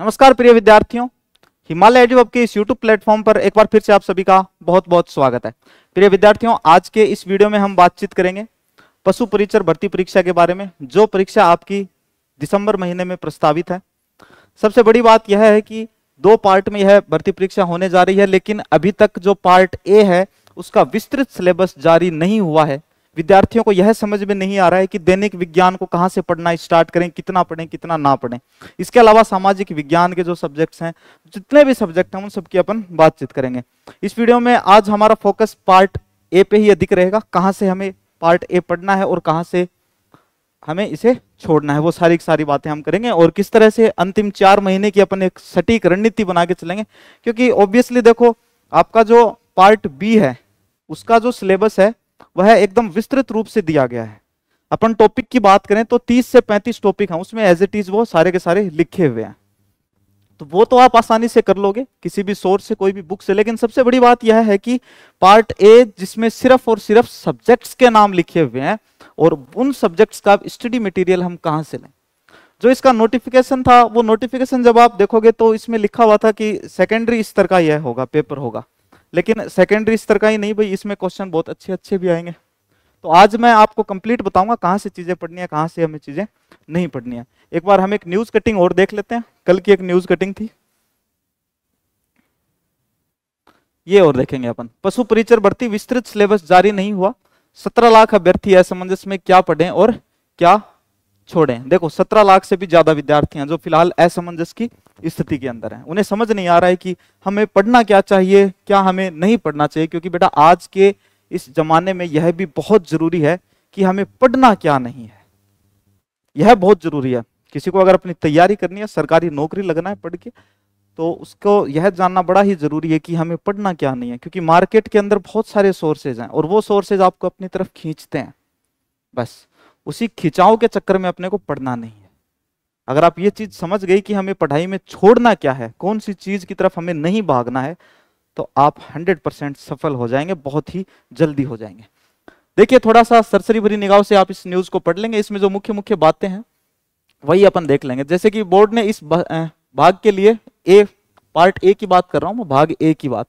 नमस्कार प्रिय विद्यार्थियों हिमालय एडू के इस YouTube प्लेटफॉर्म पर एक बार फिर से आप सभी का बहुत बहुत स्वागत है प्रिय विद्यार्थियों आज के इस वीडियो में हम बातचीत करेंगे पशु परिचर भर्ती परीक्षा के बारे में जो परीक्षा आपकी दिसंबर महीने में प्रस्तावित है सबसे बड़ी बात यह है कि दो पार्ट में यह भर्ती परीक्षा होने जा रही है लेकिन अभी तक जो पार्ट ए है उसका विस्तृत सिलेबस जारी नहीं हुआ है विद्यार्थियों को यह समझ में नहीं आ रहा है कि दैनिक विज्ञान को कहाँ से पढ़ना स्टार्ट करें कितना पढ़ें कितना ना पढ़ें इसके अलावा सामाजिक विज्ञान के जो सब्जेक्ट्स हैं जितने भी सब्जेक्ट हैं उन सबकी अपन बातचीत करेंगे इस वीडियो में आज हमारा फोकस पार्ट ए पे ही अधिक रहेगा कहाँ से हमें पार्ट ए पढ़ना है और कहाँ से हमें इसे छोड़ना है वो सारी सारी बातें हम करेंगे और किस तरह से अंतिम चार महीने की अपन एक सटीक रणनीति बना के चलेंगे क्योंकि ऑब्वियसली देखो आपका जो पार्ट बी है उसका जो सिलेबस है वह एकदम विस्तृत रूप से दिया गया है अपन टॉपिक की बात करें तो 30 से 35 टॉपिक हैं उसमें एज इट इज वो सारे के सारे लिखे हुए हैं तो वो तो आप आसानी से कर लोगे किसी भी सोर्स से कोई भी बुक से लेकिन सबसे बड़ी बात यह है कि पार्ट ए जिसमें सिर्फ और सिर्फ सब्जेक्ट्स के नाम लिखे हुए हैं और उन सब्जेक्ट्स का स्टडी मटेरियल हम कहाँ से लें जो इसका नोटिफिकेशन था वो नोटिफिकेशन जब आप देखोगे तो इसमें लिखा हुआ था कि सेकेंडरी स्तर का यह होगा पेपर होगा लेकिन सेकेंडरी स्तर का ही नहीं भाई इसमें क्वेश्चन बहुत अच्छे अच्छे भी आएंगे तो आज मैं आपको कंप्लीट बताऊंगा कहाँ से चीज़ें पढ़नी है कहाँ से हमें चीज़ें नहीं पढ़नी है एक बार हम एक न्यूज़ कटिंग और देख लेते हैं कल की एक न्यूज़ कटिंग थी ये और देखेंगे अपन पशु परिचर भर्ती विस्तृत सिलेबस जारी नहीं हुआ सत्रह लाख अभ्यर्थी असमंजस में क्या पढ़े और क्या छोड़े देखो सत्रह लाख से भी ज्यादा विद्यार्थी हैं जो फिलहाल असमंजस की स्थिति के अंदर हैं उन्हें समझ नहीं आ रहा है कि हमें पढ़ना क्या चाहिए क्या हमें नहीं पढ़ना चाहिए क्योंकि बेटा आज के इस जमाने में यह भी बहुत जरूरी है कि हमें पढ़ना क्या नहीं है यह बहुत जरूरी है किसी को अगर अपनी तैयारी करनी है सरकारी नौकरी लगना है पढ़ के तो उसको यह जानना बड़ा ही जरूरी है कि हमें पढ़ना क्या नहीं है क्योंकि मार्केट के अंदर बहुत सारे सोर्सेज हैं और वो सोर्सेज आपको अपनी तरफ खींचते हैं बस उसी खिंचाव के चक्कर में अपने को पढ़ना नहीं है अगर आप ये चीज समझ गई कि हमें पढ़ाई में छोड़ना क्या है कौन सी चीज की तरफ हमें नहीं भागना है तो आप 100 परसेंट सफल हो जाएंगे बहुत ही जल्दी हो जाएंगे देखिए थोड़ा सा सरसरी भरी निगाह से आप इस न्यूज को पढ़ लेंगे इसमें जो मुख्य मुख्य बातें हैं वही अपन देख लेंगे जैसे कि बोर्ड ने इस भाग के लिए ए पार्ट ए की बात कर रहा हूं मैं भाग ए की बात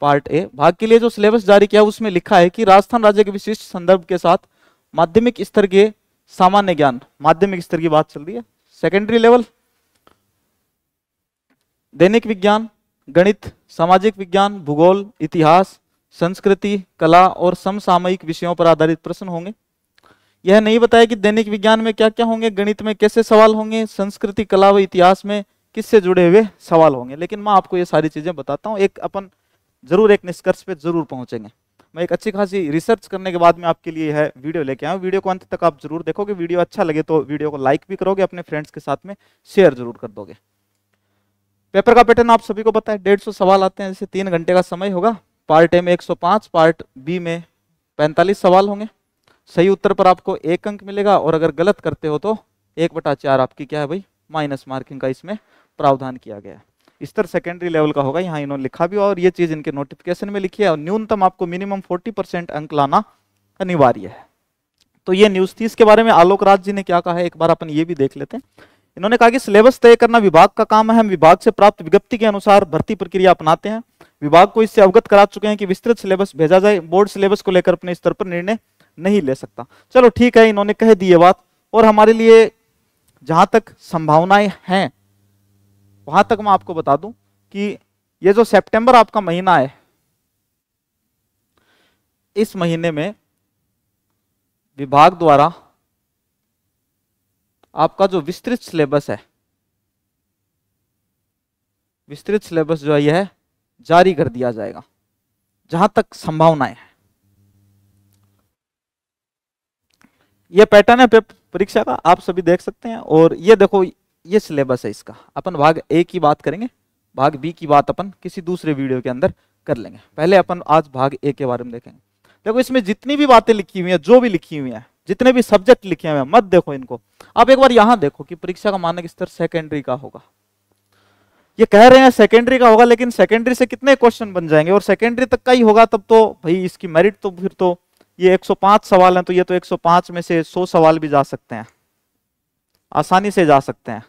पार्ट ए भाग के लिए जो सिलेबस जारी किया उसमें लिखा है कि राजस्थान राज्य के विशिष्ट संदर्भ के साथ माध्यमिक स्तर के सामान्य ज्ञान माध्यमिक स्तर की बात चल रही है सेकेंडरी लेवल दैनिक विज्ञान गणित सामाजिक विज्ञान भूगोल इतिहास संस्कृति कला और समसामयिक विषयों पर आधारित प्रश्न होंगे यह नहीं बताया कि दैनिक विज्ञान में क्या क्या होंगे गणित में कैसे सवाल होंगे संस्कृति कला व इतिहास में किससे जुड़े हुए सवाल होंगे लेकिन मैं आपको ये सारी चीजें बताता हूँ एक अपन जरूर एक निष्कर्ष पे जरूर पहुंचेंगे मैं एक अच्छी खासी रिसर्च करने के बाद में आपके लिए है वीडियो लेके आया वीडियो को अंत तक आप जरूर देखोगे वीडियो अच्छा लगे तो वीडियो को लाइक भी करोगे अपने फ्रेंड्स के साथ में शेयर जरूर कर दोगे पेपर का पैटर्न आप सभी को पता है डेढ़ सवाल आते हैं जैसे तीन घंटे का समय होगा पार्ट ए में एक पार्ट बी में पैंतालीस सवाल होंगे सही उत्तर पर आपको एक अंक मिलेगा और अगर गलत करते हो तो एक बटा चार आपकी क्या है भाई माइनस मार्किंग का इसमें प्रावधान किया गया है स्तर सेकेंडरी लेवल का होगा यहाँ इन्होंने लिखा भी और ये चीज इनके नोटिफिकेशन में लिखी है और न्यूनतम आपको मिनिमम फोर्टी परसेंट अंक लाना अनिवार्य है तो ये न्यूज थी इसके बारे में आलोक राज जी ने क्या कहा है एक बार अपन ये भी देख लेते हैं इन्होंने कहा कि सिलेबस तय करना विभाग का काम है हम विभाग से प्राप्त विज्ञप्ति के अनुसार भर्ती प्रक्रिया अपनाते हैं विभाग को इससे अवगत करा चुके हैं कि विस्तृत सिलेबस भेजा जाए बोर्ड सिलेबस को लेकर अपने स्तर पर निर्णय नहीं ले सकता चलो ठीक है इन्होंने कह दी ये बात और हमारे लिए जहां तक संभावनाएं हैं वहां तक मैं आपको बता दूं कि ये जो सितंबर आपका महीना है इस महीने में विभाग द्वारा आपका जो विस्तृत सिलेबस है विस्तृत सिलेबस जो है यह जारी कर दिया जाएगा जहां तक संभावनाएं हैं यह पैटर्न है परीक्षा का आप सभी देख सकते हैं और यह देखो ये सिलेबस है इसका अपन भाग ए की बात करेंगे भाग बी की बात अपन किसी दूसरे वीडियो के अंदर कर लेंगे पहले अपन आज भाग ए के बारे में देखेंगे देखो इसमें जितनी भी बातें लिखी हुई हैं जो भी लिखी हुई हैं जितने भी सब्जेक्ट लिखे हुए हैं मत देखो इनको आप एक बार यहां देखो कि परीक्षा का मानक स्तर सेकेंडरी का होगा ये कह रहे हैं सेकेंडरी का होगा लेकिन सेकेंडरी से कितने क्वेश्चन बन जाएंगे और सेकेंडरी तक का ही होगा तब तो भाई इसकी मेरिट तो फिर तो ये 105 सवाल हैं तो ये तो 105 में से 100 सवाल भी जा सकते हैं आसानी से जा सकते हैं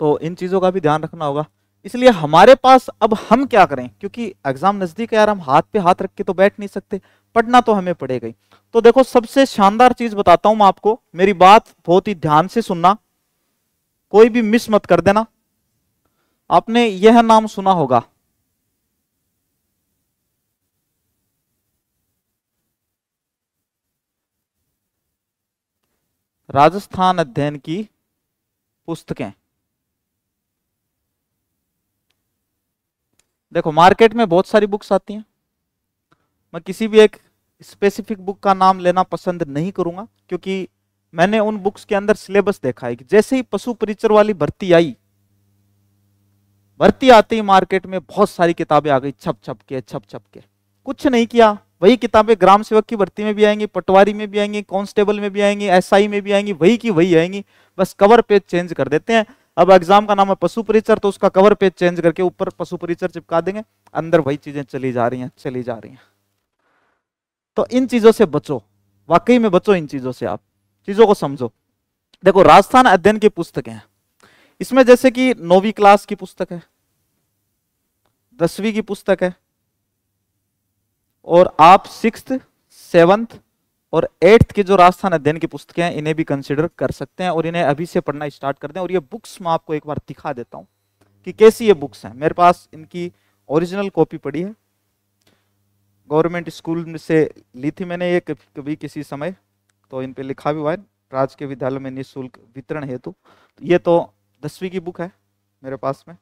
तो इन चीज़ों का भी ध्यान रखना होगा इसलिए हमारे पास अब हम क्या करें क्योंकि एग्जाम नज़दीक है यार हम हाथ पे हाथ रख के तो बैठ नहीं सकते पढ़ना तो हमें पड़ेगा तो देखो सबसे शानदार चीज़ बताता हूं मैं आपको मेरी बात बहुत ही ध्यान से सुनना कोई भी मिस मत कर देना आपने यह नाम सुना होगा राजस्थान अध्ययन की पुस्तकें देखो मार्केट में बहुत सारी बुक्स आती हैं मैं किसी भी एक स्पेसिफिक बुक का नाम लेना पसंद नहीं करूंगा क्योंकि मैंने उन बुक्स के अंदर सिलेबस देखा है कि जैसे ही पशु परिचर वाली भर्ती आई भर्ती आते ही मार्केट में बहुत सारी किताबें आ गई छप छप के छप छप के कुछ नहीं किया वही किताबें ग्राम सेवक की भर्ती में भी आएंगी पटवारी में भी आएंगी कांस्टेबल में भी आएंगी एसआई में भी आएंगी वही की वही आएंगी बस कवर पेज चेंज कर देते हैं अब एग्जाम का नाम है पशु परिचर तो उसका कवर पेज चेंज करके ऊपर पशु परिचर चिपका देंगे अंदर वही चीजें चली जा रही हैं चली जा रही हैं तो इन चीजों से बचो वाकई में बचो इन चीजों से आप चीजों को समझो देखो राजस्थान अध्ययन की पुस्तकें हैं इसमें जैसे कि नौवीं क्लास की पुस्तक है दसवीं की पुस्तक है और आप सिक्स सेवंथ और एट्थ के जो राजस्थान अध्ययन की पुस्तकें हैं इन्हें भी कंसिडर कर सकते हैं और इन्हें अभी से पढ़ना स्टार्ट कर दें और ये बुक्स मैं आपको एक बार दिखा देता हूँ कि कैसी ये बुक्स हैं मेरे पास इनकी ओरिजिनल कॉपी पड़ी है गवर्नमेंट स्कूल में से ली थी मैंने ये कभी किसी समय तो इन पर लिखा भी हुआ है राजकीय के विद्यालय में निःशुल्क वितरण हेतु तो ये तो दसवीं की बुक है मेरे पास में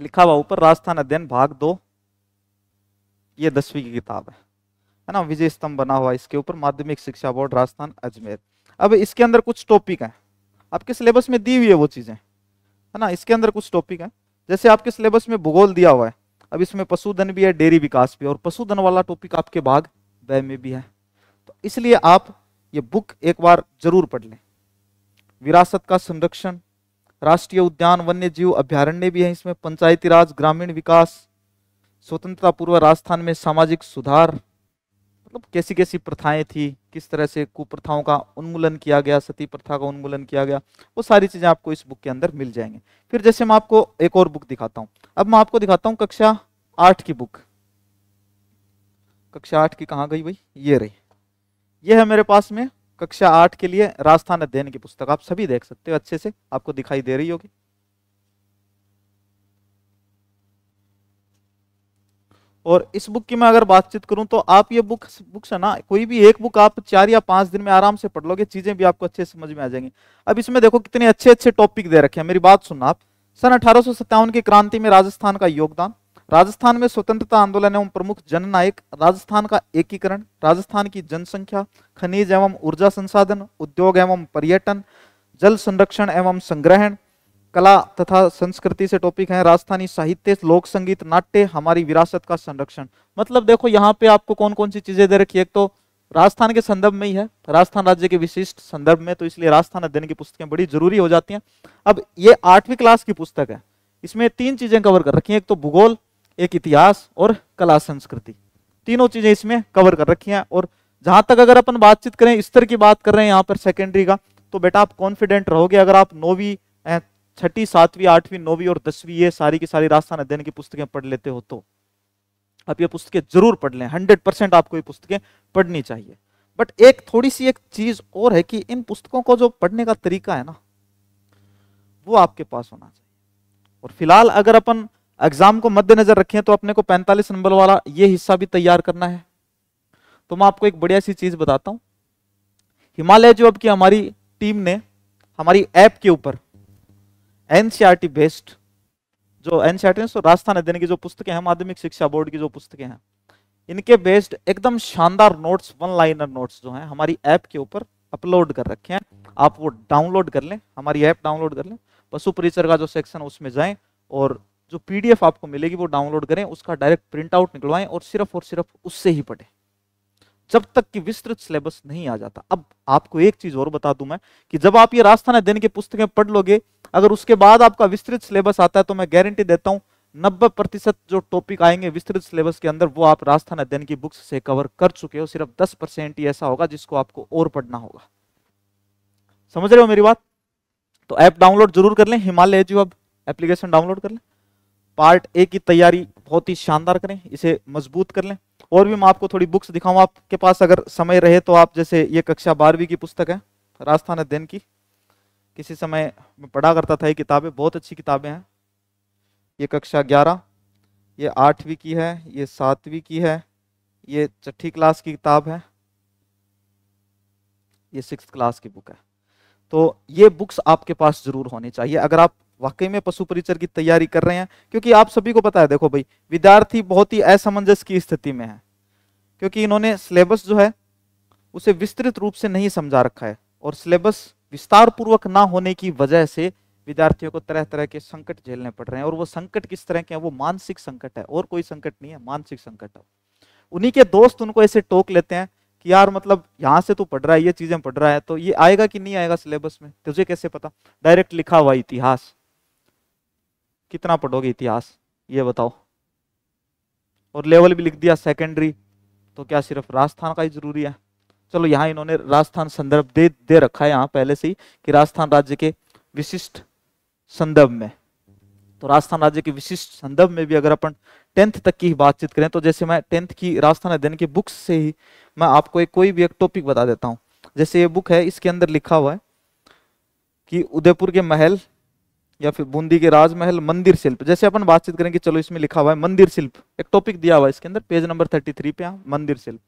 लिखा हुआ ऊपर राजस्थान अध्ययन भाग दो ये दसवीं की किताब है है ना विजय स्तंभ बना हुआ इसके ऊपर माध्यमिक शिक्षा बोर्ड राजस्थान अजमेर अब इसके अंदर कुछ टॉपिक है आपके सिलेबस में दी हुई है वो चीज़ें है ना इसके अंदर कुछ टॉपिक है जैसे आपके सिलेबस में भूगोल दिया हुआ है अब इसमें पशुधन भी है डेयरी विकास भी और पशुधन वाला टॉपिक आपके भाग वह में भी है तो इसलिए आप ये बुक एक बार जरूर पढ़ लें विरासत का संरक्षण राष्ट्रीय उद्यान वन्य जीव अभ्यारण्य भी है इसमें पंचायती राज ग्रामीण विकास स्वतंत्रता पूर्व राजस्थान में सामाजिक सुधार मतलब कैसी कैसी प्रथाएं थी किस तरह से कुप्रथाओं का उन्मूलन किया गया सती प्रथा का उन्मूलन किया गया वो सारी चीज़ें आपको इस बुक के अंदर मिल जाएंगे फिर जैसे मैं आपको एक और बुक दिखाता हूं अब मैं आपको दिखाता हूँ कक्षा आठ की बुक कक्षा आठ की कहाँ गई भाई ये रही ये है मेरे पास में कक्षा आठ के लिए राजस्थान अध्ययन की पुस्तक आप सभी देख सकते हो अच्छे से आपको दिखाई दे रही होगी और इस बुक की मैं अगर बातचीत करूं तो आप ये बुक बुक्स है ना कोई भी एक बुक आप चार या पांच दिन में आराम से पढ़ लोगे चीजें भी आपको अच्छे समझ में आ जाएंगी अब इसमें देखो कितने अच्छे अच्छे टॉपिक दे रखे हैं मेरी बात सुनना आप सन अठारह की क्रांति में राजस्थान का योगदान राजस्थान में स्वतंत्रता आंदोलन एवं प्रमुख जननायक राजस्थान का एकीकरण राजस्थान की जनसंख्या खनिज एवं ऊर्जा संसाधन उद्योग एवं पर्यटन जल संरक्षण एवं संग्रहण कला तथा संस्कृति से टॉपिक है राजस्थानी साहित्य लोक संगीत नाट्य हमारी विरासत का संरक्षण मतलब देखो यहाँ पे आपको कौन कौन सी चीजें दे रखी है एक तो राजस्थान के संदर्भ में ही है राजस्थान राज्य के विशिष्ट संदर्भ में तो इसलिए राजस्थान अध्ययन की पुस्तकें बड़ी जरूरी हो जाती हैं अब ये आठवीं क्लास की पुस्तक है इसमें तीन चीजें कवर कर रखी है एक तो भूगोल एक इतिहास और कला संस्कृति तीनों चीजें इसमें कवर कर रखी हैं और जहां तक अगर अपन बातचीत करें स्तर की बात कर रहे हैं यहाँ पर सेकेंडरी का तो बेटा आप कॉन्फिडेंट रहोगे अगर आप नौवीं छठी सातवीं आठवीं नौवीं और दसवीं ये सारी की सारी राजस्थान अध्ययन की पुस्तकें पढ़ लेते हो तो आप ये पुस्तकें जरूर पढ़ लें हंड्रेड परसेंट आपको ये पुस्तकें पढ़नी चाहिए बट एक थोड़ी सी एक चीज और है कि इन पुस्तकों को जो पढ़ने का तरीका है ना वो आपके पास होना चाहिए और फिलहाल अगर अपन एग्जाम को मद्देनजर रखें तो अपने को पैंतालीस नंबर वाला ये हिस्सा भी तैयार करना है तो मैं आपको एक बढ़िया सी चीज बताता हूँ हिमालय जो अब की हमारी टीम ने हमारी ऐप के ऊपर एनसीआरटी बेस्ड जो एनसीआरटी तो राजस्थान अध्ययन की जो पुस्तकें हैं माध्यमिक शिक्षा बोर्ड की जो पुस्तकें हैं इनके बेस्ड एकदम शानदार नोट्स वन लाइनर नोट्स जो हैं हमारी ऐप के ऊपर अपलोड कर रखे हैं आप वो डाउनलोड कर लें हमारी ऐप डाउनलोड कर लें पशु परिचर का जो सेक्शन है उसमें जाएं और जो पीडीएफ आपको मिलेगी वो डाउनलोड करें उसका डायरेक्ट प्रिंट आउट निकलवाएं और सिर्फ और सिर्फ उससे ही पढ़ें जब तक कि विस्तृत सिलेबस नहीं आ जाता अब आपको एक चीज और बता दूं मैं कि जब आप ये राजस्थान दिन की पुस्तकें पढ़ लोगे अगर उसके बाद आपका विस्तृत सिलेबस आता है तो मैं गारंटी देता हूं नब्बे प्रतिशत जो टॉपिक आएंगे विस्तृत सिलेबस के अंदर वो आप राजस्थान अध्ययन की बुक्स से कवर कर चुके हो सिर्फ दस परसेंट ही ऐसा होगा जिसको आपको और पढ़ना होगा समझ रहे हो मेरी बात तो ऐप डाउनलोड जरूर कर लें हिमालय जो अब एप्लीकेशन डाउनलोड कर लें पार्ट ए की तैयारी बहुत ही शानदार करें इसे मजबूत कर लें और भी मैं आपको थोड़ी बुक्स दिखाऊँ आपके पास अगर समय रहे तो आप जैसे ये कक्षा बारहवीं की पुस्तक है राजस्थान अध्ययन की किसी समय मैं पढ़ा करता था ये किताबें बहुत अच्छी किताबें हैं ये कक्षा ग्यारह ये आठवीं की है ये सातवीं की है ये छठी क्लास की किताब है ये सिक्स क्लास की बुक है तो ये बुक्स आपके पास जरूर होनी चाहिए अगर आप वाकई में पशु परिचर की तैयारी कर रहे हैं क्योंकि आप सभी को पता है देखो भाई विद्यार्थी बहुत ही असमंजस की स्थिति में है क्योंकि इन्होंने सिलेबस जो है उसे विस्तृत रूप से नहीं समझा रखा है और सिलेबस विस्तार पूर्वक ना होने की वजह से विद्यार्थियों को तरह तरह के संकट झेलने पड़ रहे हैं और वो संकट किस तरह के हैं वो मानसिक संकट है और कोई संकट नहीं है मानसिक संकट है उन्हीं के दोस्त उनको ऐसे टोक लेते हैं कि यार मतलब यहाँ से तू पढ़ रहा है ये चीजें पढ़ रहा है तो ये आएगा कि नहीं आएगा सिलेबस में तुझे कैसे पता डायरेक्ट लिखा हुआ इतिहास कितना पढ़ोगे इतिहास ये बताओ और लेवल भी लिख दिया सेकेंडरी तो क्या सिर्फ राजस्थान का ही जरूरी है चलो यहाँ इन्होंने राजस्थान संदर्भ दे दे रखा है यहाँ पहले से ही कि राजस्थान राज्य के विशिष्ट संदर्भ में तो राजस्थान राज्य के विशिष्ट संदर्भ में भी अगर अपन टेंथ तक की बातचीत करें तो जैसे मैं टेंथ की राजस्थान अध्ययन की बुक्स से ही मैं आपको एक कोई भी एक टॉपिक बता देता हूँ जैसे ये बुक है इसके अंदर लिखा हुआ है कि उदयपुर के महल या फिर बूंदी के राजमहल मंदिर शिल्प जैसे अपन बातचीत करेंगे चलो इसमें लिखा हुआ है मंदिर शिल्प एक टॉपिक दिया हुआ है इसके अंदर पेज नंबर थर्टी थ्री पे हाँ मंदिर शिल्प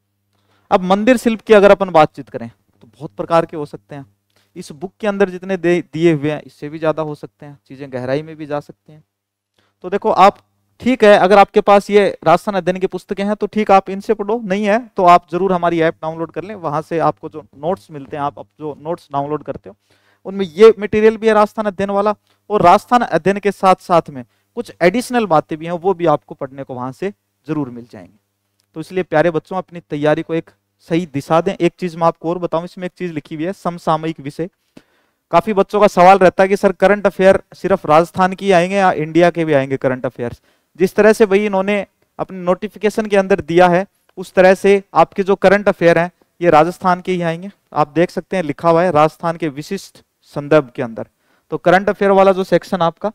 अब मंदिर शिल्प की अगर अपन बातचीत करें तो बहुत प्रकार के हो सकते हैं इस बुक के अंदर जितने दिए हुए हैं इससे भी ज़्यादा हो सकते हैं चीज़ें गहराई में भी जा सकते हैं तो देखो आप ठीक है अगर आपके पास ये राजस्थान अध्ययन की पुस्तकें हैं तो ठीक आप इनसे पढ़ो नहीं है तो आप जरूर हमारी ऐप डाउनलोड कर लें वहां से आपको जो नोट्स मिलते हैं आप जो नोट्स डाउनलोड करते हो उनमें ये मटेरियल भी है राजस्थान अध्ययन वाला और राजस्थान अध्ययन के साथ साथ में कुछ एडिशनल बातें भी हैं वो भी आपको पढ़ने को वहां से जरूर मिल जाएंगी तो इसलिए प्यारे बच्चों अपनी तैयारी को एक सही दिशा दें एक चीज मैं आपको और बताऊं इसमें एक चीज लिखी हुई है समसामयिक विषय काफी बच्चों का सवाल रहता है कि सर करंट अफेयर सिर्फ राजस्थान की आएंगे या इंडिया के भी आएंगे करंट अफेयर्स जिस तरह से भाई इन्होंने अपने नोटिफिकेशन के अंदर दिया है उस तरह से आपके जो करंट अफेयर हैं ये राजस्थान के ही आएंगे आप देख सकते हैं लिखा हुआ है राजस्थान के विशिष्ट संदर्भ के अंदर तो करंट अफेयर वाला जो सेक्शन आपका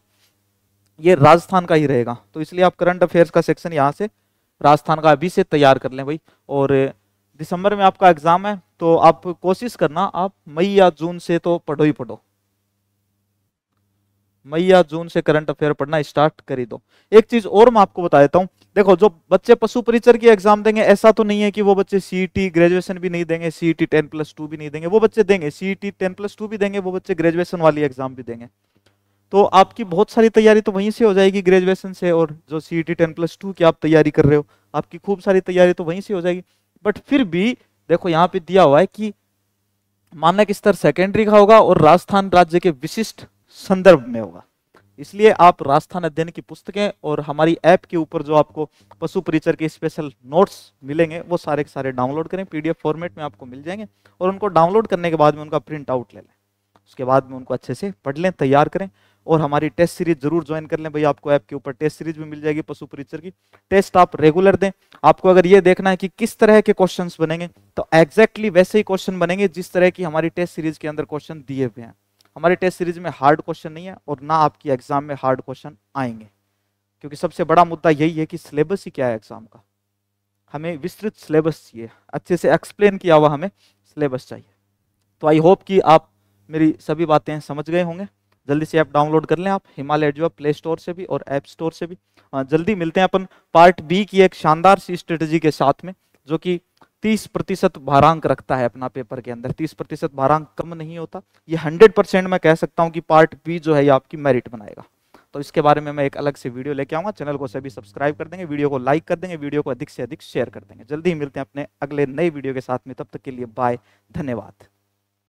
ये राजस्थान का ही रहेगा तो इसलिए आप करंट अफेयर्स का सेक्शन यहाँ से राजस्थान का अभी से तैयार कर लें भाई और दिसंबर में आपका एग्जाम है तो आप कोशिश करना आप मई या जून से तो पढ़ो ही पढ़ो मई या जून से करंट अफेयर पढ़ना स्टार्ट कर ही दो एक चीज और मैं आपको बता देता हूँ देखो जो बच्चे पशु परिचर की एग्जाम देंगे ऐसा तो नहीं है कि वो बच्चे सीईटी ग्रेजुएशन e भी नहीं देंगे टी टेन प्लस टू भी नहीं देंगे वो बच्चे देंगे टी टेन प्लस टू भी देंगे वो बच्चे ग्रेजुएशन वाली एग्जाम भी देंगे तो आपकी बहुत सारी तैयारी तो वहीं से हो जाएगी ग्रेजुएशन से और जो C T ten plus two की आप तैयारी कर रहे हो आपकी खूब सारी तैयारी तो वहीं से हो जाएगी बट फिर भी देखो यहाँ पे दिया हुआ है कि मानक स्तर सेकेंडरी का होगा और राजस्थान राज्य के विशिष्ट संदर्भ में होगा इसलिए आप राजस्थान अध्ययन की पुस्तकें और हमारी ऐप के ऊपर जो आपको पशु परिचर के स्पेशल नोट्स मिलेंगे वो सारे के सारे डाउनलोड करें पीडीएफ फॉर्मेट में आपको मिल जाएंगे और उनको डाउनलोड करने के बाद में उनका प्रिंट आउट ले लें उसके बाद में उनको अच्छे से पढ़ लें तैयार करें और हमारी टेस्ट सीरीज जरूर ज्वाइन कर लें भाई आपको ऐप के ऊपर टेस्ट सीरीज भी मिल जाएगी पशु परिचर की टेस्ट आप रेगुलर दें आपको अगर ये देखना है कि किस तरह के क्वेश्चन बनेंगे तो एग्जैक्टली वैसे ही क्वेश्चन बनेंगे जिस तरह की हमारी टेस्ट सीरीज के अंदर क्वेश्चन दिए हुए हैं हमारे टेस्ट सीरीज में हार्ड क्वेश्चन नहीं है और ना आपकी एग्जाम में हार्ड क्वेश्चन आएंगे क्योंकि सबसे बड़ा मुद्दा यही है कि सिलेबस ही क्या है एग्जाम का हमें विस्तृत सिलेबस चाहिए अच्छे से एक्सप्लेन किया हुआ हमें सिलेबस चाहिए तो आई होप कि आप मेरी सभी बातें समझ गए होंगे जल्दी से ऐप डाउनलोड कर लें आप हिमालय जो प्ले स्टोर से भी और ऐप स्टोर से भी जल्दी मिलते हैं अपन पार्ट बी की एक शानदार सी स्ट्रेटजी के साथ में जो कि तीस प्रतिशत भारांक रखता है अपना पेपर के अंदर तीस प्रतिशत भारांक कम नहीं होता ये हंड्रेड परसेंट मैं कह सकता हूँ कि पार्ट बी जो है ये आपकी मेरिट बनाएगा तो इसके बारे में मैं एक अलग से वीडियो लेके आऊंगा चैनल को सभी सब्सक्राइब कर देंगे वीडियो को लाइक कर देंगे वीडियो को अधिक से अधिक शेयर कर देंगे जल्दी ही मिलते हैं अपने अगले नए वीडियो के साथ में तब तक के लिए बाय धन्यवाद